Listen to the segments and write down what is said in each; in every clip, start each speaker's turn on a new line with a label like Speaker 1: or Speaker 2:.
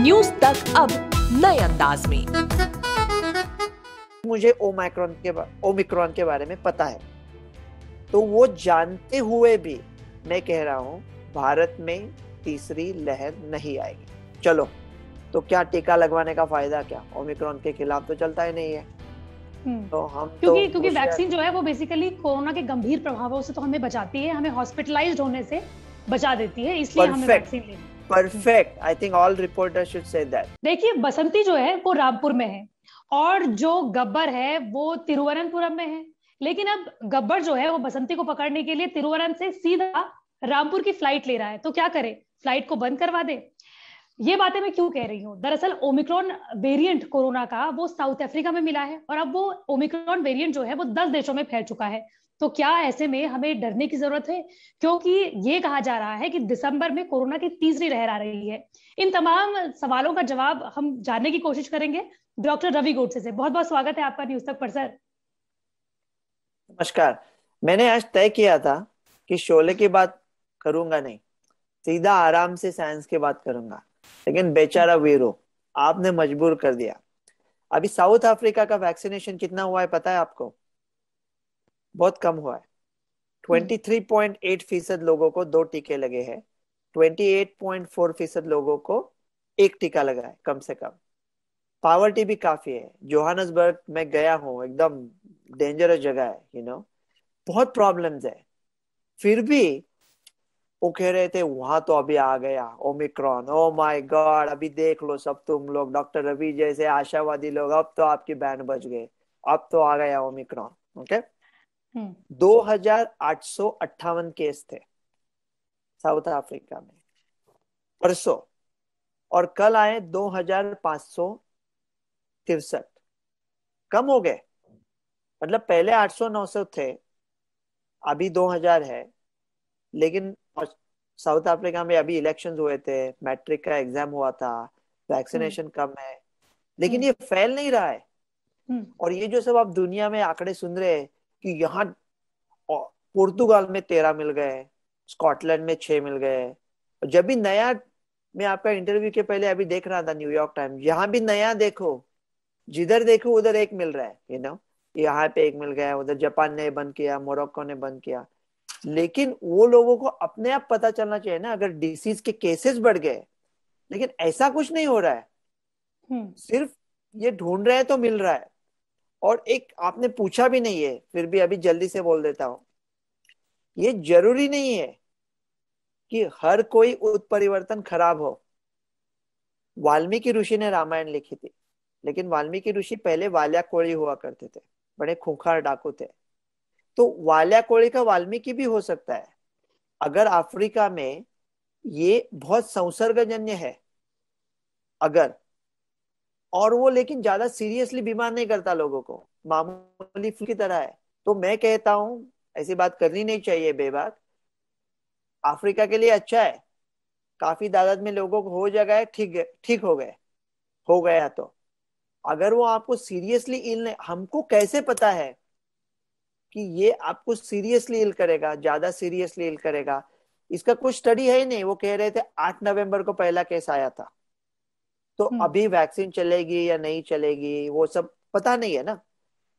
Speaker 1: News तक अब नए अंदाज में मुझे ओमाइक्रॉन के ओमिक्रॉन के बारे में पता है तो वो जानते हुए भी मैं कह रहा हूँ भारत में तीसरी लहर नहीं आएगी चलो तो क्या टीका लगवाने का फायदा क्या ओमिक्रॉन के खिलाफ तो चलता ही नहीं है हम्म। तो हम क्योंकि तो क्योंकि वैक्सीन
Speaker 2: जो है वो बेसिकली कोरोना के गंभीर प्रभावों से तो हमें बचाती है हमें हॉस्पिटलाइज्ड होने से बचा देती है इसलिए हमें वैक्सीन
Speaker 1: लेनी perfect I think all reporter should say that
Speaker 2: देखिए बसंती जो है वो रामपुर में है और जो गब्बर है वो तिरुवनंतपुरम में है लेकिन अब गब्बर जो है वो बसंती को पकड़ने के लिए तिरुवनंत से सीधा रामपुर की फ्लाइट ले रहा है तो क्या करे फ्लाइट को बंद करवा दे ये बातें मैं क्यों कह रही हूँ दरअसल ओमिक्रॉन वेरिएंट कोरोना का वो साउथ अफ्रीका में मिला है और अब वो ओमिक्रॉन वेरिएंट जो है वो दस देशों में फैल चुका है तो क्या ऐसे में हमें डरने की जरूरत है क्योंकि ये कहा जा रहा है कि दिसंबर में कोरोना की तीसरी लहर आ रही है इन तमाम सवालों का जवाब हम जानने की कोशिश करेंगे डॉक्टर रवि गोडसे से बहुत बहुत स्वागत है आपका न्यूज तक पर सर
Speaker 1: नमस्कार मैंने आज तय किया था कि शोले की बात करूंगा नहीं सीधा आराम से साइंस की बात करूंगा लेकिन बेचारा वीरो आपने मजबूर कर दिया अभी साउथ अफ्रीका का वैक्सीनेशन कितना हुआ है पता है आपको बहुत कम हुआ है 23.8 हम्म। फीसद लोगों को दो टीके लगे हैं 28.4 फीसद लोगों को एक टीका लगा है कम से कम पावर्टी भी काफी है जोहानसबर्ग में गया हूँ एकदम डेंजरस जगह है यू you नो know? बहुत प्रॉब्लम्स है फिर भी वो कह रहे थे वहां तो अभी आ गया ओमिक्रॉन ओ माय गॉड अभी देख लो सब तुम लोग डॉक्टर रवि जैसे आशावादी लोग अब तो आपकी बैंड बज गए अब तो आ गया ओमिक्रॉन ओके okay? हम्म। दो हजार आठ सौ अट्ठावन केस थे साउथ अफ्रीका में परसों और कल आए दो हजार पांच तिरसठ कम हो गए मतलब पहले आठ सौ थे अभी दो हजार है लेकिन साउथ अफ्रीका में अभी इलेक्शन हुए थे मैट्रिक का एग्जाम हुआ था वैक्सीनेशन हम्म। कम है लेकिन हम्म। ये फैल नहीं रहा है और ये जो सब आप दुनिया में आंकड़े सुन रहे हैं कि यहाँ पुर्तगाल में तेरह मिल गए स्कॉटलैंड में छह मिल गए जब भी नया मैं आपका इंटरव्यू के पहले अभी देख रहा था न्यूयॉर्क टाइम यहाँ भी नया देखो जिधर देखो उधर एक मिल रहा है यू नो यहाँ पे एक मिल गया उधर जापान ने बंद किया मोरक्को ने बंद किया लेकिन वो लोगों को अपने आप पता चलना चाहिए ना अगर डिसीज के केसेस बढ़ गए लेकिन ऐसा कुछ नहीं हो रहा है हम्म। सिर्फ ये ढूंढ रहे हैं तो मिल रहा है और एक आपने पूछा भी नहीं है फिर भी अभी जल्दी से बोल देता हूं ये जरूरी नहीं है कि हर कोई उत्परिवर्तन खराब हो वाल्मीकि ऋषि ने रामायण लिखी थी लेकिन वाल्मीकि ऋषि पहले वाल्या कोड़ी हुआ करते थे बड़े खूंखार डाकू थे तो वाल्या कोड़ी का वाल्मीकि भी हो सकता है अगर अफ्रीका में ये बहुत संसर्गजन्य है अगर और वो लेकिन ज्यादा सीरियसली बीमार नहीं करता लोगों को मामूली फ्लू की तरह है तो मैं कहता हूँ ऐसी बात करनी नहीं चाहिए बेबाक अफ्रीका के लिए अच्छा है काफी तादाद में लोगों को हो जाए ठीक ठीक हो गए हो गया तो अगर वो आपको सीरियसली इल हमको कैसे पता है कि ये आपको सीरियसली इल करेगा ज्यादा सीरियसली इल करेगा इसका कुछ स्टडी है ही नहीं वो कह रहे थे आठ नवंबर को पहला केस आया था तो हम्म। अभी वैक्सीन चलेगी या नहीं चलेगी वो सब पता नहीं है ना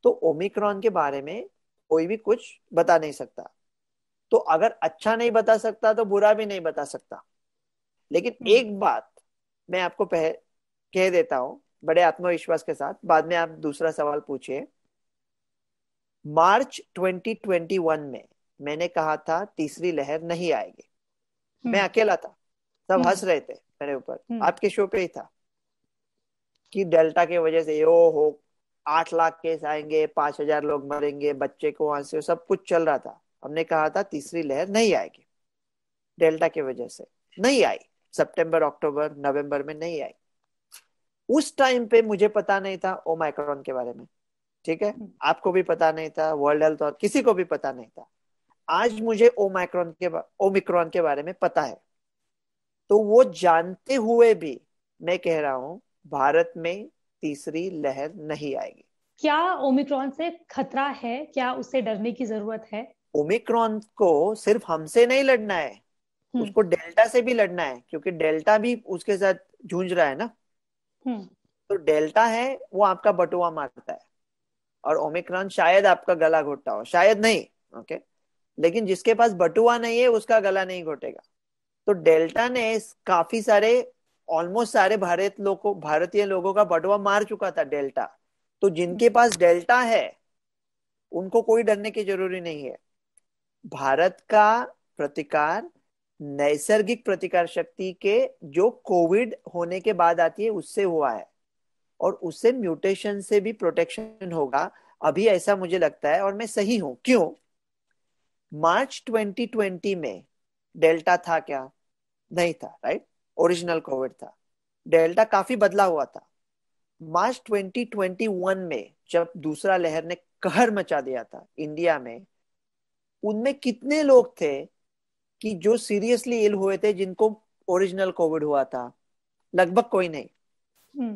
Speaker 1: तो ओमिक्रॉन के बारे में कोई भी कुछ बता नहीं सकता तो अगर अच्छा नहीं बता सकता तो बुरा भी नहीं बता सकता लेकिन हम्म। एक बात मैं आपको पह, कह देता हूं बड़े आत्मविश्वास के साथ बाद में आप दूसरा सवाल पूछिए मार्च 2021 में मैंने कहा था तीसरी लहर नहीं आएगी मैं हम्म। अकेला था सब हंस रहे थे मेरे ऊपर आपके शो पे ही था कि डेल्टा के वजह से ओ हो आठ लाख केस आएंगे पांच हजार लोग मरेंगे बच्चे को वहां से सब कुछ चल रहा था हमने कहा था तीसरी लहर नहीं आएगी डेल्टा के वजह से नहीं आई सितंबर अक्टूबर नवंबर में नहीं आई उस टाइम पे मुझे पता नहीं था ओमाइक्रॉन के बारे में ठीक है हम्म। आपको भी पता नहीं था वर्ल्ड हेल्थ और किसी को भी पता नहीं था आज मुझे ओमाइक्रॉन के ओमिक्रॉन के बारे में पता है तो वो जानते हुए भी मैं कह रहा हूं भारत में तीसरी लहर नहीं आएगी
Speaker 2: क्या ओमिक्रॉन से खतरा है क्या उससे डरने की जरूरत है
Speaker 1: ओमिक्रॉन को सिर्फ हमसे नहीं लड़ना है हम्म। उसको डेल्टा से भी लड़ना है क्योंकि डेल्टा भी उसके साथ झूंझ रहा है ना हम्म। तो डेल्टा है वो आपका बटुआ मारता है और ओमिक्रॉन शायद आपका गला घोटता हो शायद नहीं ओके लेकिन जिसके पास बटुआ नहीं है उसका गला नहीं घोटेगा तो डेल्टा ने काफी सारे ऑलमोस्ट सारे भारत लोगों भारतीय लोगों का बटवा मार चुका था डेल्टा तो जिनके पास डेल्टा है उनको कोई डरने की जरूरी नहीं है भारत का प्रतिकार नैसर्गिक प्रतिकार शक्ति के जो कोविड होने के बाद आती है उससे हुआ है और उससे म्यूटेशन से भी प्रोटेक्शन होगा अभी ऐसा मुझे लगता है और मैं सही हूं क्यों मार्च 2020 में डेल्टा था क्या नहीं था राइट ओरिजिनल कोविड था डेल्टा काफी बदला हुआ था मार्च 2021 में जब दूसरा लहर ने कहर मचा दिया था इंडिया में उनमें कितने लोग थे कि जो सीरियसली इल हुए थे जिनको ओरिजिनल कोविड हुआ था लगभग कोई नहीं हम्म।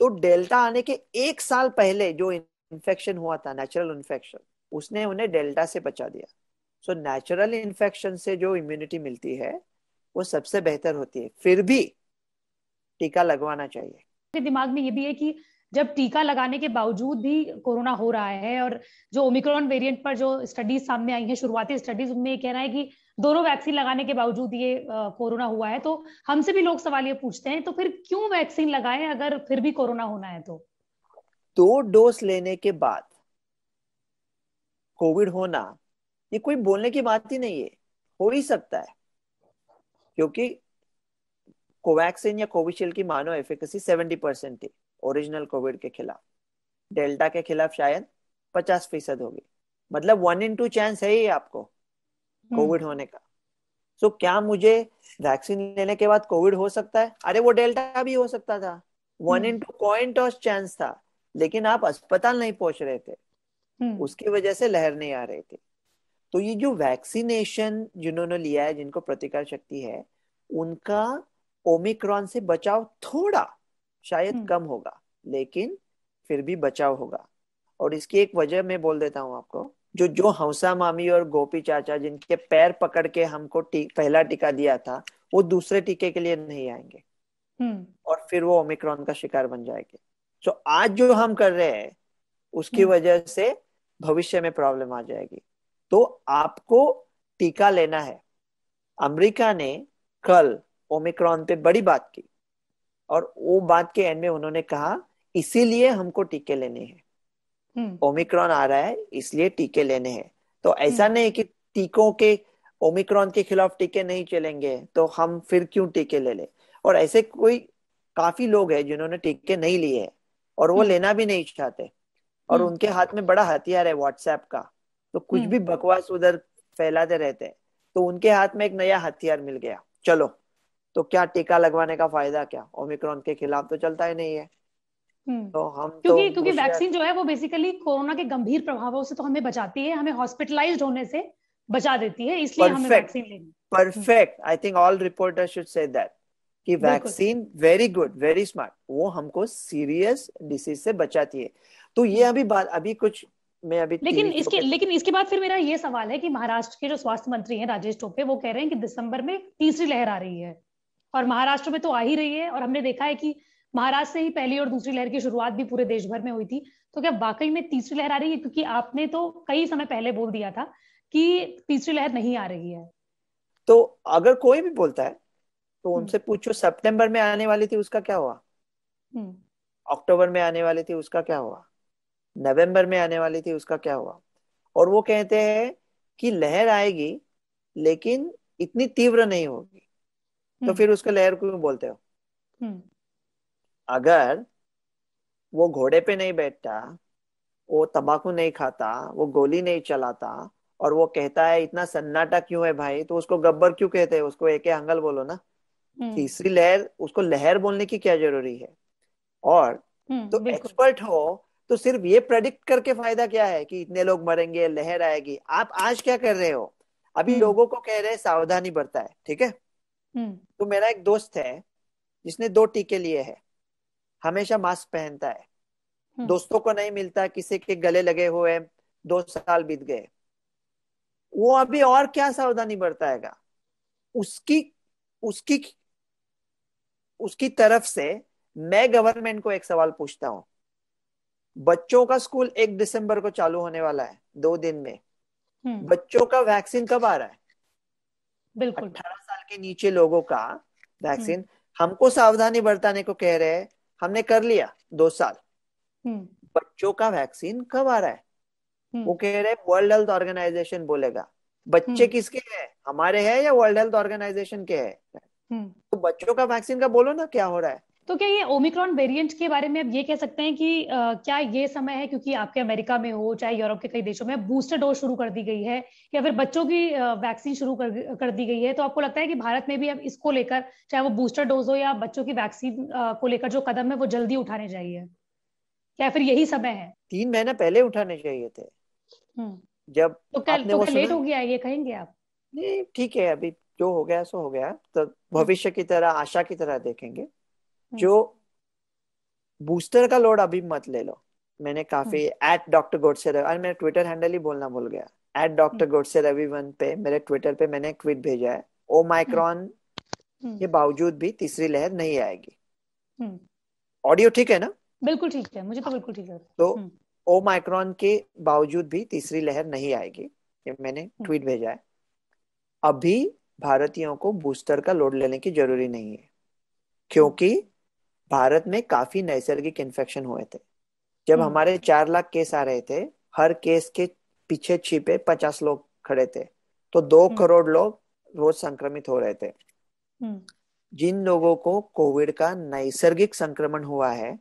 Speaker 1: तो डेल्टा आने के एक साल पहले जो इन्फेक्शन हुआ था नेचुरल इन्फेक्शन उसने उन्हें डेल्टा से बचा दिया सो नेचुरल इन्फेक्शन से जो इम्यूनिटी मिलती है वो सबसे बेहतर होती है फिर भी टीका लगवाना चाहिए
Speaker 2: दिमाग में ये भी है कि जब टीका लगाने के बावजूद भी कोरोना हो रहा है और जो ओमिक्रॉन वेरिएंट पर जो स्टडीज सामने आई है शुरुआती स्टडीज उनमें ये कहना है कि दोनों वैक्सीन लगाने के बावजूद ये कोरोना हुआ है तो हमसे भी लोग सवाल ये पूछते हैं तो फिर क्यों वैक्सीन लगाए अगर फिर भी कोरोना होना है तो
Speaker 1: दो डोज लेने के बाद कोविड होना ये कोई बोलने की बात ही नहीं है हो ही सकता है क्योंकि कोवैक्सिन या कोविशील्ड की मानो एफिकेसी 70 परसेंट थी ओरिजिनल कोविड के खिलाफ डेल्टा के खिलाफ शायद 50 फीसद होगी मतलब वन इन टू चांस है ही आपको कोविड हम्म। होने का सो so, क्या मुझे वैक्सीन लेने के बाद कोविड हो सकता है अरे वो डेल्टा भी हो सकता था one in two coin toss chance था लेकिन आप अस्पताल नहीं पहुंच रहे थे हम्म। उसकी वजह से लहर नहीं आ रही थी तो ये जो वैक्सीनेशन जिन्होंने लिया है जिनको प्रतिकार शक्ति है उनका ओमिक्रॉन से बचाव थोड़ा शायद हम्म। कम होगा लेकिन फिर भी बचाव होगा और इसकी एक वजह मैं बोल देता हूँ आपको जो जो हंसा मामी और गोपी चाचा जिनके पैर पकड़ के हमको टी, पहला टीका दिया था वो दूसरे टीके के लिए नहीं आएंगे हम्म। और फिर वो ओमिक्रॉन का शिकार बन जाएंगे तो आज जो हम कर रहे हैं उसकी हम्म। वजह से भविष्य में प्रॉब्लम आ जाएगी तो आपको टीका लेना है अमेरिका ने कल ओमिक्रॉन पे बड़ी बात की और वो बात के एंड में उन्होंने कहा इसीलिए हमको टीके लेने हैं हम्म। ओमिक्रॉन आ रहा है इसलिए टीके लेने हैं तो हम्म। ऐसा नहीं कि टीकों के ओमिक्रॉन के खिलाफ टीके नहीं चलेंगे तो हम फिर क्यों टीके ले ले और ऐसे कोई काफी लोग हैं जिन्होंने टीके नहीं लिए और वो हम्म। लेना भी नहीं चाहते और उनके हाथ में बड़ा हथियार है व्हाट्सएप का तो कुछ हम्म। भी बकवास उधर फैलाते रहते हैं तो उनके हाथ में एक नया हथियार मिल गया चलो तो क्या टीका लगवाने का फायदा क्या ओमिक्रॉन के खिलाफ तो चलता ही नहीं है हम्म। तो हम क्योंकि तो क्योंकि वैक्सीन
Speaker 2: जो है वो बेसिकली कोरोना के गंभीर प्रभावों से तो हमें बचाती है हमें हॉस्पिटलाइज होने से बचा देती है इसलिए हमें वैक्सीन
Speaker 1: लेनी perfect I think all reporter should say that कि vaccine very good very smart वो हमको सीरियस डिसीज से बचाती है तो ये हम्म। अभी बात अभी कुछ मैं अभी लेकिन इसके
Speaker 2: लेकिन इसके बाद फिर मेरा ये सवाल है कि महाराष्ट्र के जो स्वास्थ्य मंत्री हैं राजेश टोपे वो कह रहे हैं कि दिसंबर में तीसरी लहर आ रही है और महाराष्ट्र में तो आ ही रही है और हमने देखा है कि महाराष्ट्र से ही पहली और दूसरी लहर की शुरुआत भी पूरे देश भर में हुई थी तो क्या वाकई में तीसरी लहर आ रही है क्योंकि आपने तो कई समय पहले बोल दिया था कि तीसरी लहर नहीं आ रही है
Speaker 1: तो अगर कोई भी बोलता है तो हम्म। उनसे पूछो सितंबर में आने वाली थी उसका क्या हुआ हम्म। अक्टूबर में आने वाली थी उसका क्या हुआ नवंबर में आने वाली थी उसका क्या हुआ और वो कहते हैं कि लहर आएगी लेकिन इतनी तीव्र नहीं होगी तो हम्म। फिर उसको लहर क्यों बोलते हो हम्म। अगर वो घोड़े पे नहीं बैठता वो तंबाकू नहीं खाता वो गोली नहीं चलाता और वो कहता है इतना सन्नाटा क्यों है भाई तो उसको गब्बर क्यों कहते हैं उसको एक हंगल बोलो ना हम्म। तीसरी लहर उसको लहर बोलने की क्या जरूरी है और तो एक्सपर्ट हो तो सिर्फ ये प्रेडिक्ट करके फायदा क्या है कि इतने लोग मरेंगे लहर आएगी आप आज क्या कर रहे हो अभी हम्म। लोगों को कह रहे हैं सावधानी बरता है ठीक है
Speaker 2: हम्म।
Speaker 1: तो मेरा एक दोस्त है जिसने दो टीके लिए है हमेशा मास्क पहनता है हम्म। दोस्तों को नहीं मिलता किसी के गले लगे हुए दो साल बीत गए वो अभी और क्या सावधानी बरताएगा उसकी उसकी उसकी तरफ से मैं गवर्नमेंट को एक सवाल पूछता हूँ बच्चों का स्कूल एक दिसंबर को चालू होने वाला है दो दिन में हम्म। बच्चों का वैक्सीन कब आ रहा है बिल्कुल अठारह साल के नीचे लोगों का वैक्सीन हम्म। हमको सावधानी बरताने को कह रहे हैं हमने कर लिया दो साल हम्म। बच्चों का वैक्सीन कब आ रहा है वो कह रहे वर्ल्ड हेल्थ ऑर्गेनाइजेशन बोलेगा बच्चे किसके हैं हमारे हैं या वर्ल्ड हेल्थ ऑर्गेनाइजेशन के हैं तो बच्चों का वैक्सीन का बोलो ना क्या हो रहा है
Speaker 2: तो क्या ये ओमिक्रॉन वेरिएंट के बारे में आप ये कह सकते हैं कि आ, क्या ये समय है क्योंकि आपके अमेरिका में हो चाहे यूरोप के कई देशों में बूस्टर डोज शुरू कर दी गई है या फिर बच्चों की वैक्सीन शुरू कर, कर दी गई है तो आपको लगता है कि भारत में भी अब इसको लेकर चाहे वो बूस्टर डोज हो या बच्चों की वैक्सीन को लेकर जो कदम है वो जल्दी उठाने चाहिए या फिर यही समय है
Speaker 1: तीन महीने पहले उठाने चाहिए थे
Speaker 2: हम्म।
Speaker 1: जब तो क्या तो लेट हो
Speaker 2: गया ये कहेंगे आप
Speaker 1: नहीं ठीक है अभी जो हो गया सो हो गया तो भविष्य की तरह आशा की तरह देखेंगे जो बूस्टर का लोड अभी मत ले लो मैंने काफी एट डॉक्टर गोडसे अरे मेरा ट्विटर हैंडल ही बोलना भूल गया at doctor Godse Ravi one पे मेरे ट्विटर पे मैंने ट्वीट भेजा है ओ माइक्रॉन hmm. के बावजूद भी तीसरी लहर नहीं आएगी ऑडियो hmm. ठीक है ना
Speaker 2: बिल्कुल ठीक है मुझे तो बिल्कुल ठीक है
Speaker 1: तो ओ hmm. माइक्रॉन के बावजूद भी तीसरी लहर नहीं आएगी ये मैंने ट्वीट भेजा है अभी भारतीयों को बूस्टर का लोड लेने की जरूरी नहीं है क्योंकि भारत में काफी नैसर्गिक इन्फेक्शन हुए थे जब हम्म। हमारे चार लाख केस आ रहे थे हर केस के पीछे छिपे पचास लोग खड़े थे तो दो हम्म। करोड़ लोग रोज संक्रमित हो रहे थे
Speaker 2: हम्म।
Speaker 1: जिन लोगों को कोविड का नैसर्गिक संक्रमण हुआ है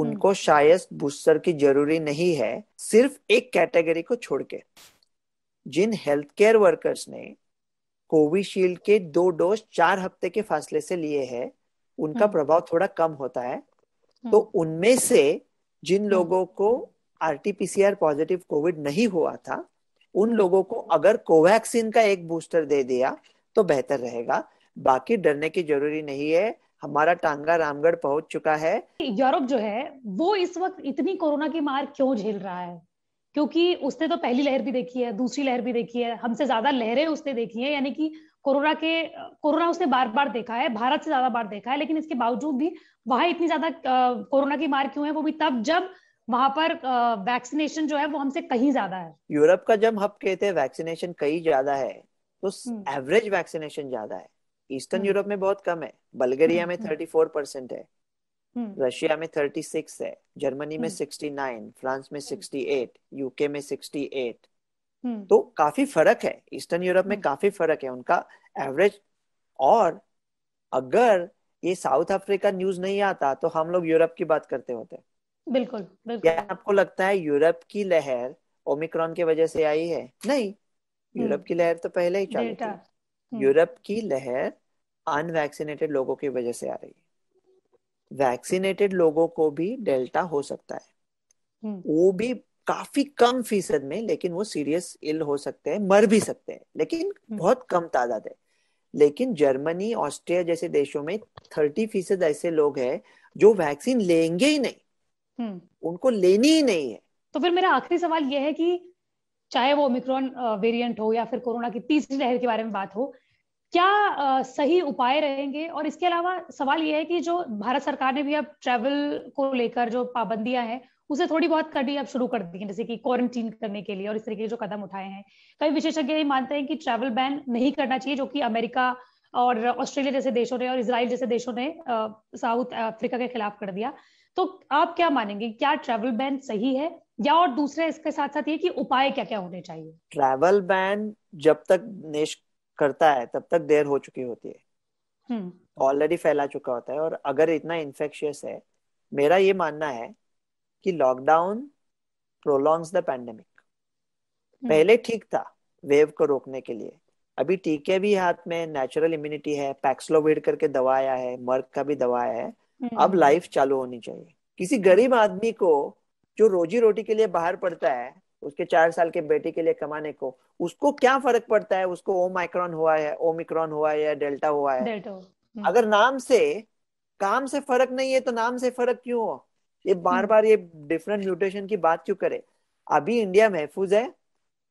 Speaker 1: उनको शायद बूस्टर की जरूरी नहीं है सिर्फ एक कैटेगरी को छोड़ के जिन हेल्थ केयर वर्कर्स ने कोविशील्ड के दो डोज चार हफ्ते के फासले से लिए हैं उनका हाँ। प्रभाव थोड़ा कम होता है हाँ। तो उनमें से जिन हाँ। लोगों को आरटीपीसीआर पॉजिटिव कोविड नहीं हुआ था उन लोगों को अगर कोवैक्सीन का एक बूस्टर दे दिया तो बेहतर रहेगा बाकी डरने की जरूरी नहीं है हमारा टांगा रामगढ़ पहुंच चुका है
Speaker 2: यूरोप जो है वो इस वक्त इतनी कोरोना की मार क्यों झेल रहा है क्योंकि उसने तो पहली लहर भी देखी है दूसरी लहर भी देखी है हमसे ज्यादा लहरें उसने देखी है यानी कि कोरोना के कोरोना उसने बार बार देखा है भारत से ज्यादा बार देखा है लेकिन इसके बावजूद भी वहां इतनी ज्यादा कोरोना की मार क्यों है वो भी तब जब वहां पर वैक्सीनेशन जो है वो हमसे कहीं ज्यादा है
Speaker 1: यूरोप का जब हम कहते हैं वैक्सीनेशन कहीं ज्यादा है तो हम्म। एवरेज वैक्सीनेशन ज्यादा है ईस्टर्न हम्म। यूरोप में बहुत कम है बल्गेरिया में हम्म। थर्टी फोर परसेंट है रशिया में थर्टी सिक्स है जर्मनी में सिक्सटी नाइन फ्रांस में सिक्सटी एट यूके में सिक्सटी एट हम्म। तो काफी फर्क है ईस्टर्न यूरोप में हाँ। काफी फर्क है उनका एवरेज और अगर ये साउथ अफ्रीका न्यूज नहीं आता तो हम लोग यूरोप की बात करते होते हैं बिल्कुल बिल्कुल क्या आपको लगता है यूरोप की लहर ओमिक्रॉन की वजह से आई है नहीं हम्म। यूरोप की लहर तो पहले ही चालू थी हम्म। यूरोप की लहर अनवैक्सीनेटेड लोगों की वजह से आ रही है वैक्सीनेटेड लोगों को भी डेल्टा हो सकता है वो भी काफी कम फीसद में लेकिन वो सीरियस इल हो सकते हैं मर भी सकते हैं लेकिन हम्म। बहुत कम तादाद है लेकिन जर्मनी ऑस्ट्रिया जैसे देशों में थर्टी फीसद ऐसे लोग हैं जो वैक्सीन लेंगे ही नहीं हम्म। उनको लेनी ही नहीं है
Speaker 2: तो फिर मेरा आखिरी सवाल यह है कि चाहे वो ओमिक्रॉन वेरिएंट हो या फिर कोरोना की तीसरी लहर के बारे में बात हो क्या सही उपाय रहेंगे और इसके अलावा सवाल यह है कि जो भारत सरकार ने भी अब ट्रेवल को लेकर जो पाबंदियां हैं उसे थोड़ी बहुत कड़ी अब शुरू कर दी है जैसे कि क्वारंटीन करने के लिए और इस तरीके के जो कदम उठाए हैं कई विशेषज्ञ ये मानते हैं कि ट्रैवल बैन नहीं करना चाहिए जो कि अमेरिका और ऑस्ट्रेलिया जैसे देशों ने और इसराइल जैसे देशों ने साउथ अफ्रीका के खिलाफ कर दिया तो आप क्या मानेंगे क्या ट्रैवल बैन सही है या और दूसरा इसके साथ साथ ये कि उपाय क्या क्या होने चाहिए
Speaker 1: ट्रैवल बैन जब तक देश करता है तब तक देर हो चुकी होती है ऑलरेडी हम्म। फैला चुका होता है और अगर इतना इन्फेक्शियस है मेरा ये मानना है कि लॉकडाउन प्रोलॉन्ग्स द पैंडेमिक पहले ठीक था वेव को रोकने के लिए अभी टीके भी हाथ में नेचुरल इम्यूनिटी है पैक्सलोविड करके दवा आया है मर्क का भी दवा आया है
Speaker 2: hmm. अब
Speaker 1: लाइफ चालू होनी चाहिए किसी गरीब आदमी को जो रोजी रोटी के लिए बाहर पड़ता है उसके चार साल के बेटे के लिए कमाने को उसको क्या फर्क पड़ता है उसको ओमाइक्रॉन हुआ है ओमिक्रॉन हुआ है या डेल्टा हुआ है hmm. अगर नाम से काम से फर्क नहीं है तो नाम से फर्क क्यों हो ये बार बार ये डिफरेंट म्यूटेशन की बात क्यों करे अभी इंडिया महफूज है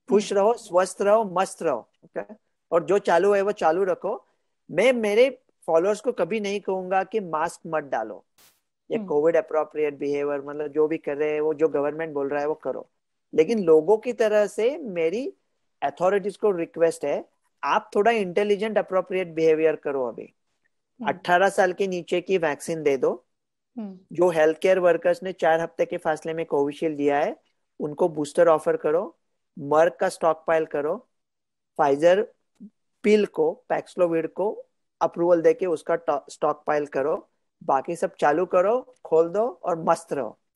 Speaker 1: खुश हम्म। रहो स्वस्थ रहो मस्त रहो okay? और जो चालू है वो चालू रखो मैं मेरे फॉलोअर्स को कभी नहीं कहूंगा कि मास्क मत डालो ये कोविड अप्रोप्रिएट बिहेवियर मतलब जो भी कर रहे हैं वो जो गवर्नमेंट बोल रहा है वो करो लेकिन लोगों की तरह से मेरी अथॉरिटीज को रिक्वेस्ट है आप थोड़ा इंटेलिजेंट अप्रोप्रिएट बिहेवियर करो अभी 18 हम्म। साल के नीचे की वैक्सीन दे दो हम्म। जो हेल्थ केयर वर्कर्स ने चार हफ्ते के फासले में कोविशील्ड दिया है उनको बूस्टर ऑफर करो मर्क का स्टॉक पाइल करो फाइजर पिल को पैक्सलोविड को अप्रूवल देके उसका स्टॉक पाइल करो बाकी सब चालू करो खोल दो और मस्त रहो